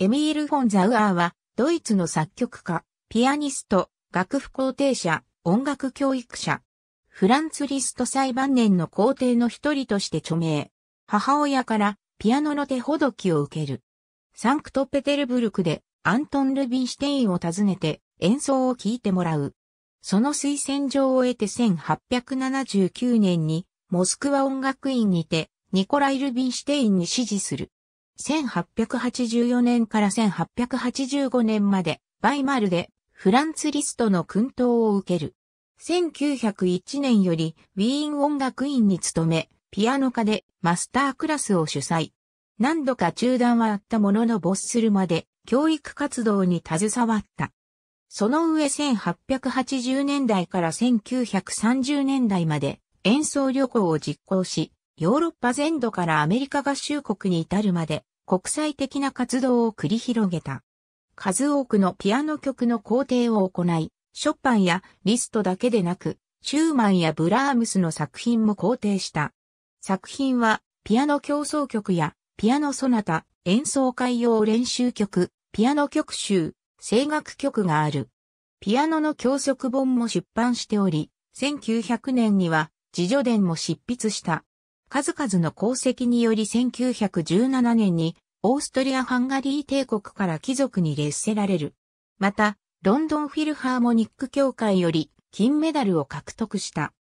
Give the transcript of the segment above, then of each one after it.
エミール・フォン・ザウアーは、ドイツの作曲家、ピアニスト、楽譜肯定者、音楽教育者。フランツ・リスト最晩年の皇帝の一人として著名。母親からピアノの手ほどきを受ける。サンクトペテルブルクでアントン・ルビンシュテインを訪ねて演奏を聴いてもらう。その推薦状を得て1879年にモスクワ音楽院にてニコライ・ルビンシュテインに指示する。1884年から1885年まで、バイマルで、フランツリストの訓導を受ける。1901年より、ウィーン音楽院に勤め、ピアノ科でマスタークラスを主催。何度か中断はあったものの没するまで、教育活動に携わった。その上1880年代から1930年代まで演奏旅行を実行し、ヨーロッパ全土からアメリカ合衆国に至るまで国際的な活動を繰り広げた。数多くのピアノ曲の工程を行い、ショッパンやリストだけでなく、シューマンやブラームスの作品も肯定した。作品は、ピアノ競争曲や、ピアノソナタ、演奏会用練習曲、ピアノ曲集、声楽曲がある。ピアノの教則本も出版しており、1900年には、自助伝も執筆した。数々の功績により1917年にオーストリア・ハンガリー帝国から貴族に列せられる。また、ロンドンフィルハーモニック協会より金メダルを獲得した。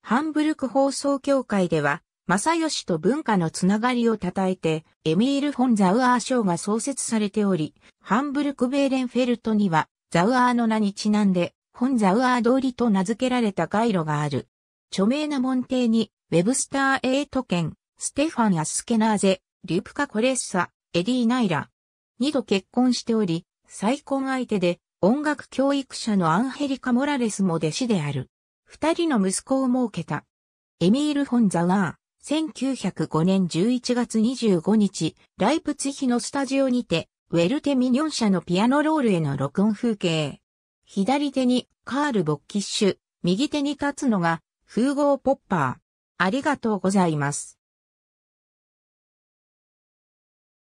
ハンブルク放送協会では、正義と文化のつながりを称えて、エミール・フォン・ザウアー賞が創設されており、ハンブルク・ベーレンフェルトには、ザウアーの名にちなんで、フォン・ザウアー通りと名付けられた街路がある。著名な門弟に、ウェブスター・エイトケン、ステファン・アスケナーゼ、リュプカ・コレッサ、エディ・ナイラ。二度結婚しており、再婚相手で音楽教育者のアンヘリカ・モラレスも弟子である。二人の息子を設けた。エミール・フォン・ザワー、1905年11月25日、ライプツヒのスタジオにて、ウェルテ・ミニョン社のピアノロールへの録音風景。左手にカール・ボッキッシュ、右手に立つのが、フーゴー・ポッパー。ありがとうございます。